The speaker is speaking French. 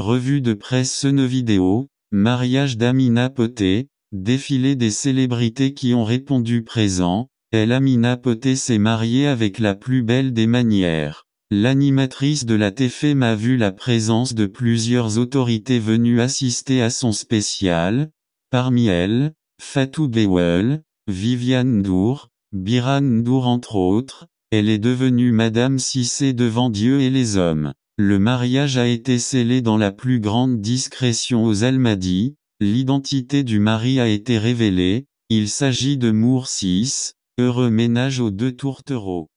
Revue de presse Vidéo, mariage d'Amina Poté, défilé des célébrités qui ont répondu présent, elle Amina Poté s'est mariée avec la plus belle des manières. L'animatrice de la TFM e a vu la présence de plusieurs autorités venues assister à son spécial, parmi elles, Fatou Bewel, Viviane Dour, Biran Dour entre autres, elle est devenue Madame Cissé devant Dieu et les hommes. Le mariage a été scellé dans la plus grande discrétion aux Almadies, l'identité du mari a été révélée, il s'agit de Moursis, heureux ménage aux deux tourtereaux.